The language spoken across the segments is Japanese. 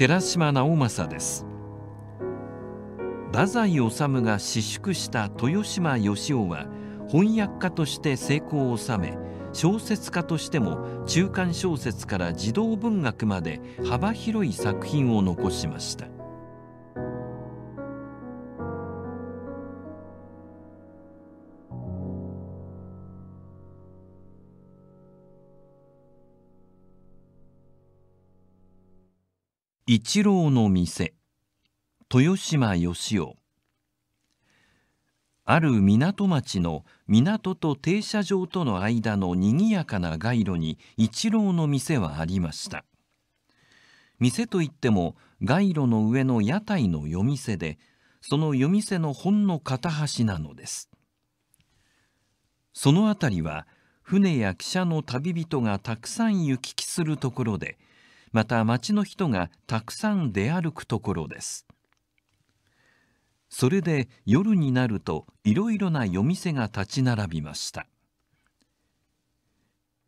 寺島直政です太宰治が私縮した豊島義雄は翻訳家として成功を収め小説家としても中間小説から児童文学まで幅広い作品を残しました。一郎の店豊島義雄ある港町の港と停車場との間のにぎやかな街路に一郎の店はありました店といっても街路の上の屋台の夜店でその夜店のほんの片端なのですその辺りは船や汽車の旅人がたくさん行き来するところでまた町の人がたくさん出歩くところですそれで夜になるといろいろな夜店が立ち並びました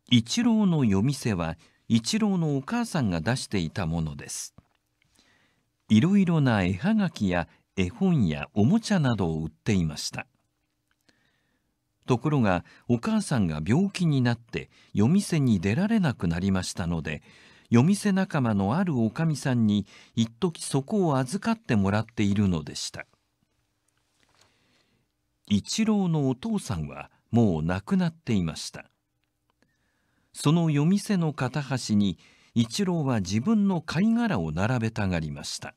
一郎の夜店は一郎のお母さんが出していたものですいろいろな絵はがきや絵本やおもちゃなどを売っていましたところがお母さんが病気になって夜店に出られなくなりましたので夜店仲間のあるおかみさんに一時そこを預かってもらっているのでした一郎のお父さんはもう亡くなっていましたその夜店の片端に一郎は自分の貝殻を並べたがりました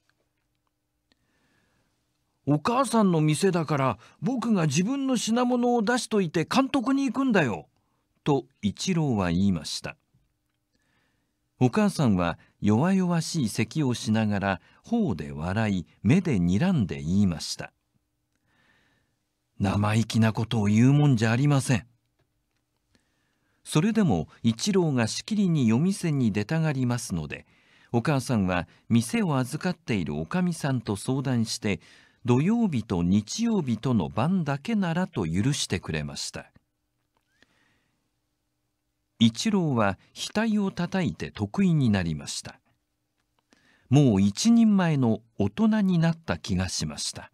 お母さんの店だから僕が自分の品物を出しといて監督に行くんだよ」と一郎は言いましたお母さんは弱々しい咳をしながら頬で笑い目で睨んで言いました生意気なことを言うもんじゃありませんそれでも一郎がしきりに夜店に出たがりますのでお母さんは店を預かっているおかみさんと相談して土曜日と日曜日との晩だけならと許してくれました一郎は額を叩いて得意になりましたもう一人前の大人になった気がしました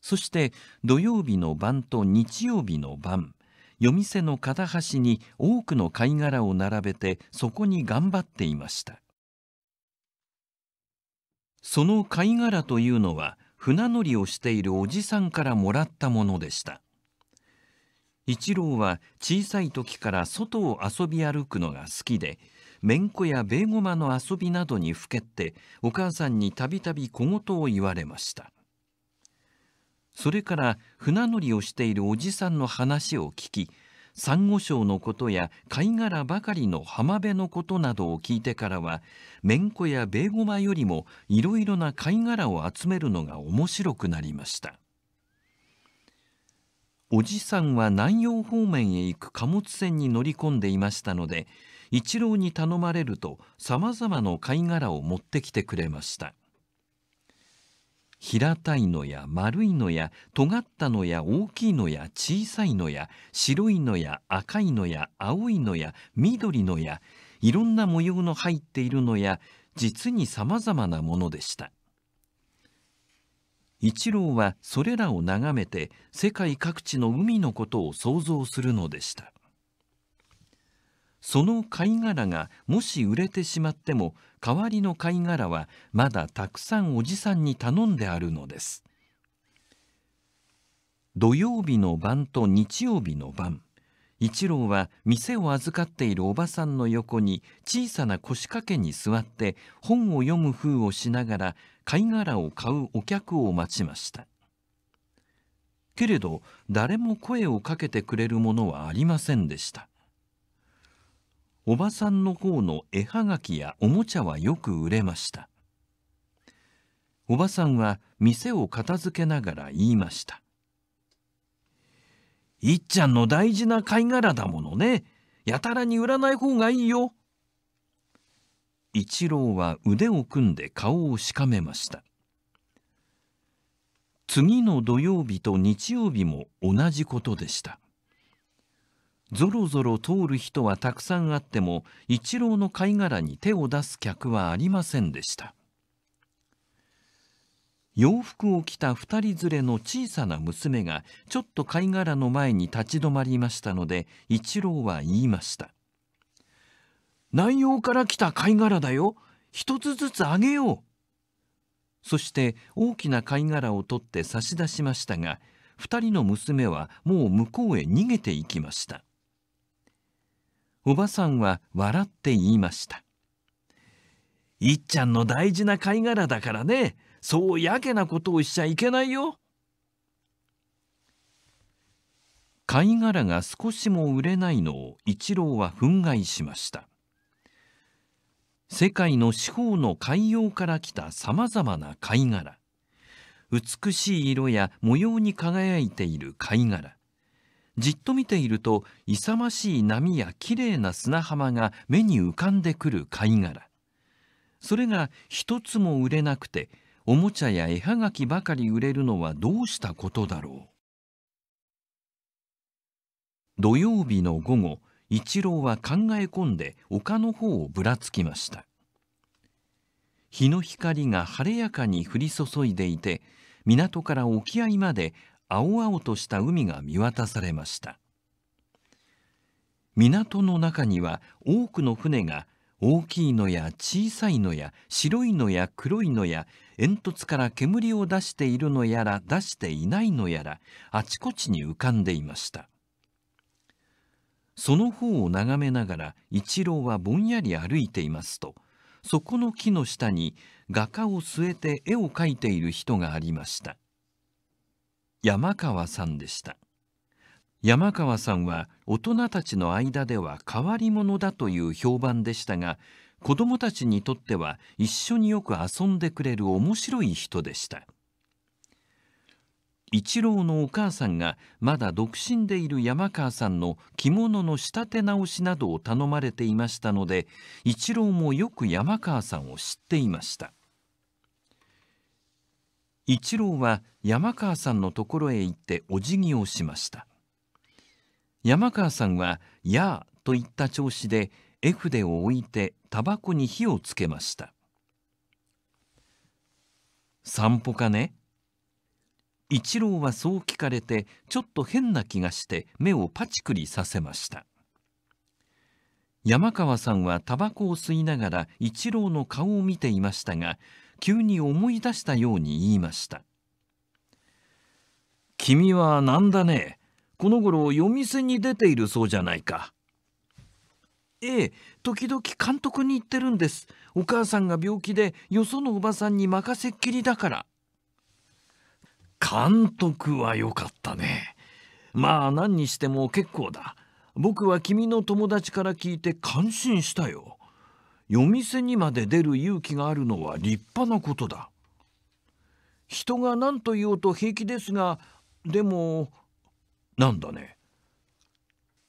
そして土曜日の晩と日曜日の晩夜店の片端に多くの貝殻を並べてそこに頑張っていましたその貝殻というのは船乗りをしているおじさんからもらったものでした一郎は小さい時から外を遊び歩くのが好きでめんこやベーゴマの遊びなどにふけってお母さんにたびたび小言を言われましたそれから船乗りをしているおじさんの話を聞きサンゴ礁のことや貝殻ばかりの浜辺のことなどを聞いてからはめんこやベーゴマよりもいろいろな貝殻を集めるのが面白くなりましたおじさんは南陽方面へ行く貨物船に乗り込んでいましたので一郎に頼まれるとさまざまの貝殻を持ってきてくれました平たいのや丸いのや尖ったのや大きいのや小さいのや白いのや赤いのや青いのや緑のやいろんな模様の入っているのや実にさまざまなものでした一郎はそれらを眺めて世界各地の海のことを想像するのでしたその貝殻がもし売れてしまっても代わりの貝殻はまだたくさんおじさんに頼んであるのです土曜日の晩と日曜日の晩一郎は店を預かっているおばさんの横に小さな腰掛けに座って本を読む風をしながら貝殻を買うお客を待ちましたけれど誰も声をかけてくれるものはありませんでしたおばさんの方の絵はがきやおもちゃはよく売れましたおばさんは店を片付けながら言いましたいっちゃんの大事な貝殻だものね。やたらに売らない方がいいよ。一郎は腕を組んで顔をしかめました。次の土曜日と日曜日も同じことでした。ぞろぞろ通る人はたくさんあっても一郎の貝殻に手を出す客はありませんでした。洋服を着た二人連れの小さな娘がちょっと貝殻の前に立ち止まりましたので一郎は言いました「南洋から来た貝殻だよ一つずつあげよう」そして大きな貝殻を取って差し出しましたが二人の娘はもう向こうへ逃げていきましたおばさんは笑って言いました「いっちゃんの大事な貝殻だからねそうやけなことをしちゃいけないよ。貝殻が少しも売れないのを一郎は憤慨しました。世界の四方の海洋から来たさまざまな貝殻美しい色や模様に輝いている貝殻じっと見ていると勇ましい波やきれいな砂浜が目に浮かんでくる貝殻それが一つも売れなくておもちゃや絵はがきばかり売れるのはどうしたことだろう土曜日の午後一郎は考え込んで丘の方をぶらつきました日の光が晴れやかに降り注いでいて港から沖合まで青々とした海が見渡されました港の中には多くの船が大きいのや小さいのや白いのや黒いのや煙突から煙を出しているのやら出していないのやらあちこちに浮かんでいましたその方を眺めながら一郎はぼんやり歩いていますとそこの木の下に画家を据えて絵を描いている人がありました山川さんでした山川さんは大人たちの間では変わり者だという評判でしたが子どもたちにとっては一緒によく遊んでくれる面白い人でした一郎のお母さんがまだ独身でいる山川さんの着物の仕立て直しなどを頼まれていましたので一郎もよく山川さんを知っていました一郎は山川さんのところへ行ってお辞儀をしました山川さんは「やあ」といった調子で絵筆を置いてタバコに火をつけました「散歩かね?」一郎はそう聞かれてちょっと変な気がして目をパチクリさせました山川さんはタバコを吸いながら一郎の顔を見ていましたが急に思い出したように言いました「君は何だねこの頃夜店に出ているそうじゃないか。ええ、時々監督に言ってるんです。お母さんが病気でよそのおばさんに任せっきりだから。監督は良かったね。まあ何にしても結構だ。僕は君の友達から聞いて感心したよ。夜店にまで出る勇気があるのは立派なことだ。人が何と言おうと平気ですが、でもなんだね。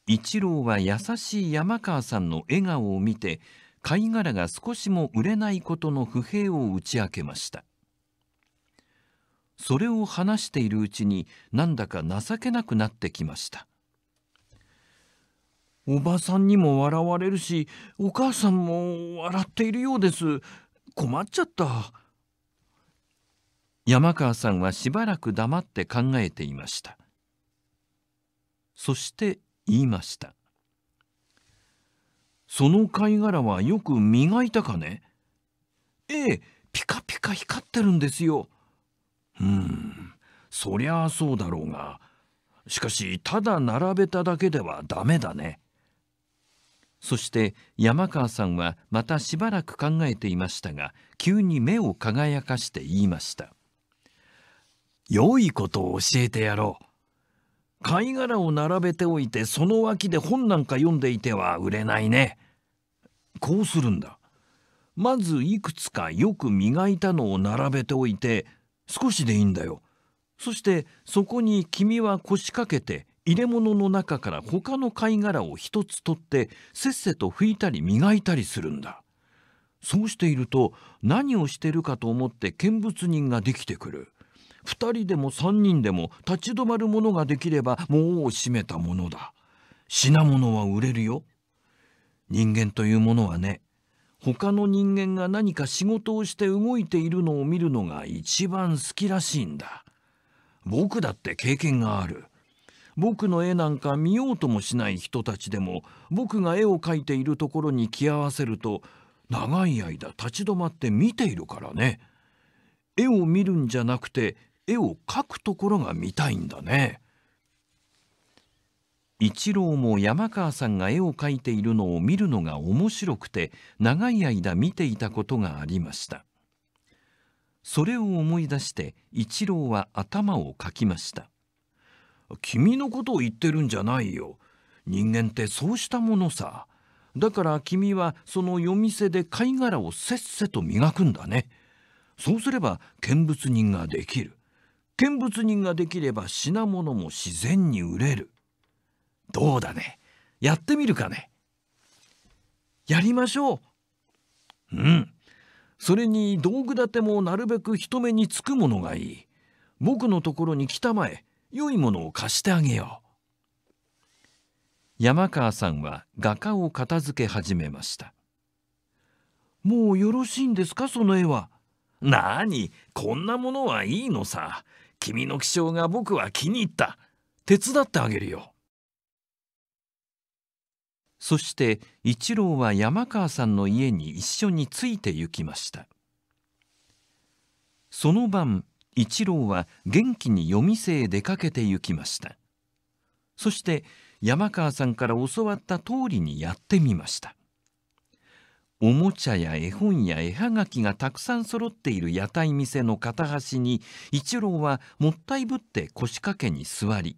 一郎は優しい山川さんの笑顔を見て貝殻が少しも売れないことの不平を打ち明けましたそれを話しているうちになんだか情けなくなってきましたおばさんにも笑われるしお母さんも笑っているようです困っちゃった山川さんはしばらく黙って考えていましたそして言いました「その貝殻はよく磨いたかね?」「ええピカピカ光ってるんですよ」「うんそりゃあそうだろうがしかしただ並べただけではダメだね」そして山川さんはまたしばらく考えていましたが急に目を輝かして言いました「良いことを教えてやろう」。貝殻を並べておいてその脇で本なんか読んでいては売れないね。こうするんだ。まずいくつかよく磨いたのを並べておいて少しでいいんだよ。そしてそこに君は腰掛けて入れ物の中から他の貝殻を一つ取ってせっせと拭いたり磨いたりするんだ。そうしていると何をしてるかと思って見物人ができてくる。二人でも三人でも立ち止まるものができればもう閉めたものだ品物は売れるよ人間というものはね他の人間が何か仕事をして動いているのを見るのが一番好きらしいんだ僕だって経験がある僕の絵なんか見ようともしない人たちでも僕が絵を描いているところに気合わせると長い間立ち止まって見ているからね絵を見るんじゃなくて絵を描くところが見たいんだね一郎も山川さんが絵を描いているのを見るのが面白くて長い間見ていたことがありましたそれを思い出して一郎は頭をかきました君のことを言ってるんじゃないよ人間ってそうしたものさだから君はその夜店で貝殻をせっせと磨くんだねそうすれば見物人ができる見物人ができれば品物も自然に売れるどうだねやってみるかねやりましょううんそれに道具立てもなるべく人目につくものがいい僕のところに来たまえ良いものを貸してあげよう山川さんは画家を片付け始めましたもうよろしいんですかその絵はなあにこんなものはいいのさ君の気性が僕は気に入った。手伝ってあげるよ。そして一郎は山川さんの家に一緒について行きました。その晩、一郎は元気に夜店へ出かけて行きました。そして山川さんから教わった通りにやってみました。おもちゃや絵本や絵はがきがたくさん揃っている屋台店の片端に一郎はもったいぶって腰掛けに座り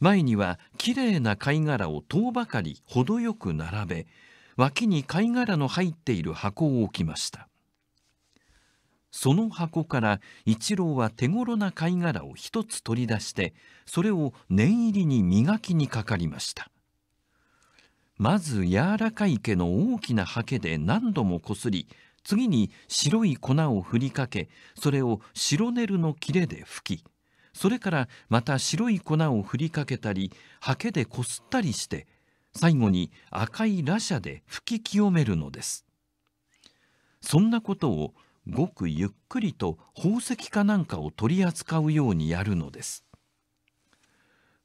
前にはきれいな貝殻を遠ばかり程よく並べ脇に貝殻の入っている箱を置きましたその箱から一郎は手頃な貝殻を一つ取り出してそれを念入りに磨きにかかりましたまず柔らかい毛の大きなハケで何度もこすり次に白い粉を振りかけそれを白ネルの切れで拭きそれからまた白い粉を振りかけたりハケでこすったりして最後に赤い羅ャで拭き清めるのですそんなことをごくゆっくりと宝石かなんかを取り扱うようにやるのです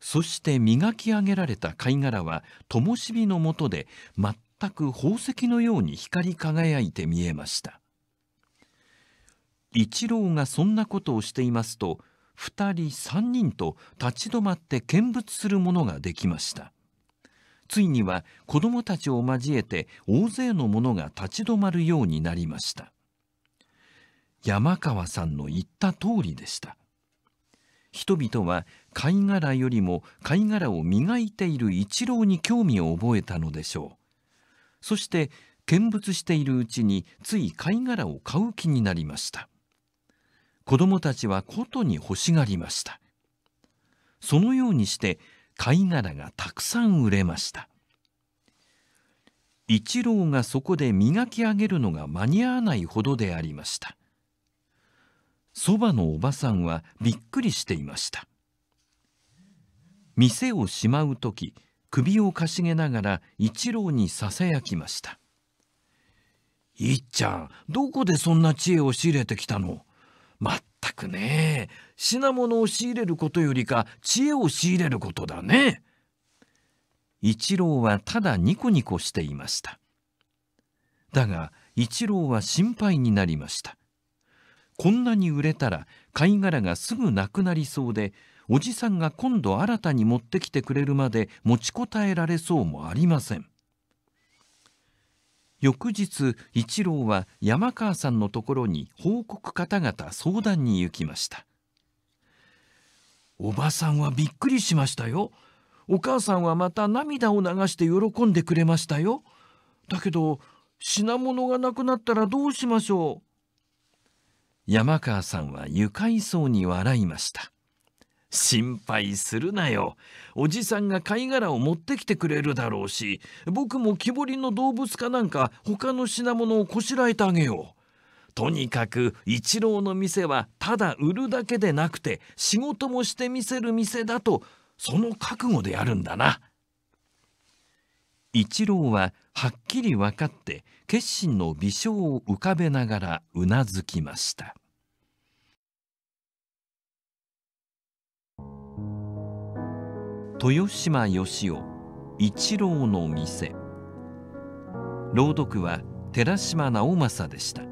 そして磨き上げられた貝殻は灯火のもとで全く宝石のように光り輝いて見えました一郎がそんなことをしていますと2人3人と立ち止まって見物するものができましたついには子供たちを交えて大勢の者が立ち止まるようになりました山川さんの言った通りでした人々は貝殻よりも貝殻を磨いている一郎に興味を覚えたのでしょうそして見物しているうちについ貝殻を買う気になりました子供たちはことに欲しがりましたそのようにして貝殻がたくさん売れました一郎がそこで磨き上げるのが間に合わないほどでありましたそばのおばさんはびっくりしていました店をしまう時首をかしげながら一郎にささやきました「いっちゃんどこでそんな知恵を仕入れてきたのまったくね品物を仕入れることよりか知恵を仕入れることだね」一郎はただニコニコしていましただが一郎は心配になりましたこんなに売れたら貝殻がすぐなくなりそうでおじさんが今度新たに持ってきてくれるまで持ちこたえられそうもありません翌日一郎は山川さんのところに報告方々相談に行きましたおばさんはびっくりしましたよお母さんはまた涙を流して喜んでくれましたよだけど品物がなくなったらどうしましょう山川さんは愉快そうに笑いました。心配するなよ。おじさんが貝殻を持ってきてくれるだろうし、僕も木彫りの動物かなんか他の品物をこしらえてあげよう。とにかく一郎の店はただ売るだけでなくて仕事もしてみせる店だとその覚悟でやるんだな。一郎ははっきり分かって決心の微笑を浮かべながらうなずきました豊島義雄一郎の店朗読は寺島直政でした